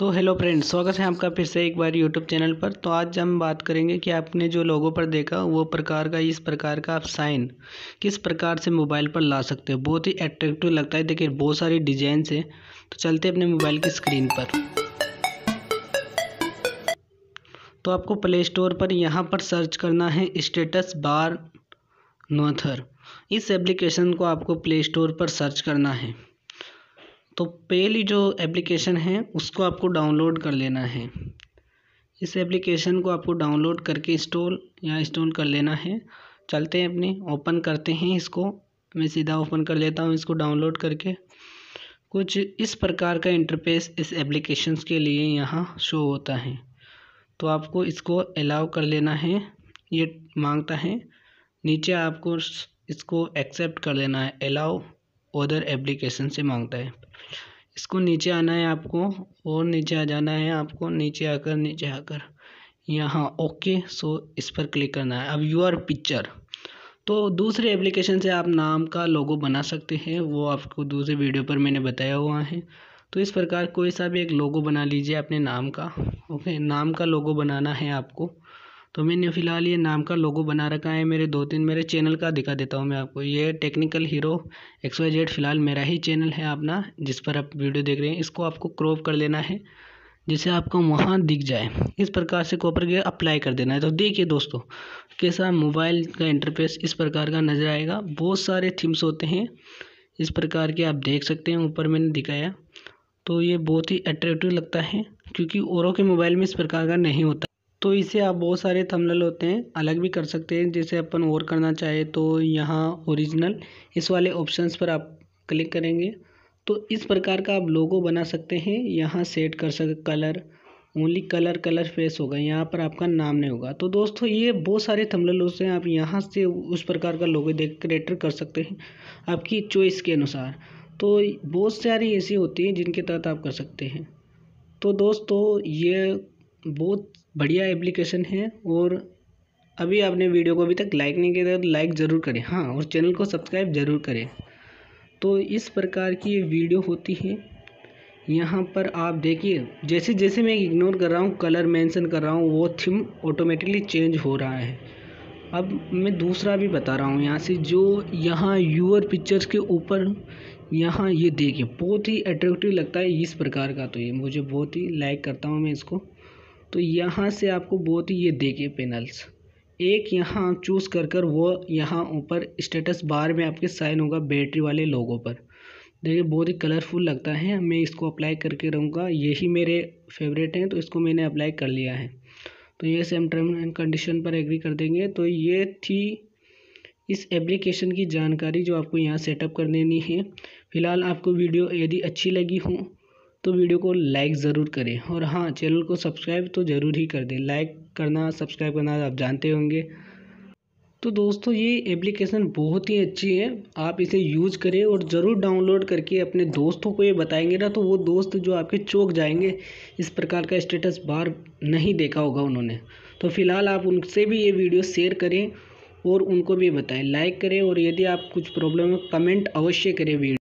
तो हेलो तो फ्रेंड्स स्वागत है आपका फिर से एक बार यूट्यूब चैनल पर तो आज हम बात करेंगे कि आपने जो लोगों पर देखा वो प्रकार का इस प्रकार का आप साइन किस प्रकार से मोबाइल पर ला सकते हो बहुत ही अट्रैक्टिव लगता है देखिए बहुत सारी डिजाइन है तो चलते अपने मोबाइल की स्क्रीन पर तो आपको प्ले स्टोर पर यहाँ पर सर्च करना है स्टेटस बार नोथर इस एप्लीकेशन को आपको प्ले स्टोर पर सर्च करना है तो पहली जो एप्लीकेशन है उसको आपको डाउनलोड कर लेना है इस एप्लीकेशन को आपको डाउनलोड करके इंस्टॉल या इंस्टॉल कर लेना है चलते हैं अपने ओपन करते हैं इसको मैं सीधा ओपन कर लेता हूँ इसको डाउनलोड करके कुछ इस प्रकार का इंटरफेस इस एप्लीकेशन के लिए यहाँ शो होता है तो आपको इसको अलाउ कर लेना है ये मांगता है नीचे आपको इसको एक्सेप्ट कर लेना है अलाउ अदर एप्लीकेशन से मांगता है इसको नीचे आना है आपको और नीचे आ जाना है आपको नीचे आकर नीचे आकर यहाँ ओके सो इस पर क्लिक करना है अब योर पिक्चर तो दूसरे एप्लीकेशन से आप नाम का लोगो बना सकते हैं वो आपको दूसरे वीडियो पर मैंने बताया हुआ है तो इस प्रकार कोई सा भी एक लोगो बना लीजिए अपने नाम का ओके नाम का लोगो बनाना है आपको तो मैंने फ़िलहाल ये नाम का लोगो बना रखा है मेरे दो तीन मेरे चैनल का दिखा देता हूँ मैं आपको ये technical hero X Y Z फ़िलहाल मेरा ही चैनल है अपना जिस पर आप वीडियो देख रहे हैं इसको आपको क्रॉप कर लेना है जिसे आपको वहाँ दिख जाए इस प्रकार से कॉपर के अप्लाई कर देना है तो देखिए दोस्तों कैसा मोबाइल का इंटरफेस इस प्रकार का नज़र आएगा बहुत सारे थीम्स होते हैं इस प्रकार के आप देख सकते हैं ऊपर मैंने दिखाया तो ये बहुत ही अट्रैक्टिव लगता है क्योंकि औरों के मोबाइल में इस प्रकार का नहीं होता तो इसे आप बहुत सारे थंबनेल होते हैं अलग भी कर सकते हैं जैसे अपन और करना चाहे तो यहाँ ओरिजिनल इस वाले ऑप्शंस पर आप क्लिक करेंगे तो इस प्रकार का आप लोगो बना सकते हैं यहाँ सेट कर सकते colour only colour colour face होगा यहाँ पर आपका नाम नहीं होगा तो दोस्तों ये बहुत सारे होते हैं आप यहाँ से उस प्रकार का लोगो देख क्रिएटर कर सकते हैं आपकी चॉइस के अनुसार तो बहुत सारी ऐसी होती हैं जिनके तहत आप कर सकते हैं तो दोस्तों ये बहुत बढ़िया एप्लीकेशन है और अभी आपने वीडियो को अभी तक लाइक नहीं किया तो लाइक ज़रूर करें हाँ और चैनल को सब्सक्राइब ज़रूर करें तो इस प्रकार की ये वीडियो होती है यहाँ पर आप देखिए जैसे जैसे मैं इग्नोर कर रहा हूँ कलर मेंशन कर रहा हूँ वो थीम ऑटोमेटिकली चेंज हो रहा है अब मैं दूसरा भी बता रहा हूँ यहाँ से जो यहाँ यूअर पिक्चर्स के ऊपर यहाँ ये देखिए बहुत ही अट्रैक्टिव लगता है इस प्रकार का तो ये मुझे बहुत ही लाइक करता हूँ मैं इसको तो यहाँ से आपको बहुत ही ये देखिए पैनल्स एक यहाँ आप चूज़ कर कर वो यहाँ ऊपर स्टेटस बार में आपके साइन होगा बैटरी वाले लोगों पर देखिए बहुत ही कलरफुल लगता है मैं इसको अप्लाई करके रहूँगा यही मेरे फेवरेट हैं तो इसको मैंने अप्लाई कर लिया है तो ये से हम टर्म एंड कंडीशन पर एग्री कर देंगे तो ये थी इस एप्लीकेशन की जानकारी जो आपको यहाँ सेटअप कर देनी है फ़िलहाल आपको वीडियो यदि अच्छी लगी हो तो वीडियो को लाइक ज़रूर करें और हाँ चैनल को सब्सक्राइब तो ज़रूर ही कर दें लाइक करना सब्सक्राइब करना आप जानते होंगे तो दोस्तों ये एप्लीकेशन बहुत ही अच्छी है आप इसे यूज करें और ज़रूर डाउनलोड करके अपने दोस्तों को ये बताएंगे ना तो वो दोस्त जो आपके चौक जाएंगे इस प्रकार का स्टेटस बार नहीं देखा होगा उन्होंने तो फ़िलहाल आप उनसे भी ये वीडियो शेयर करें और उनको भी बताएं लाइक करें और यदि आप कुछ प्रॉब्लम हो कमेंट अवश्य करें वीडियो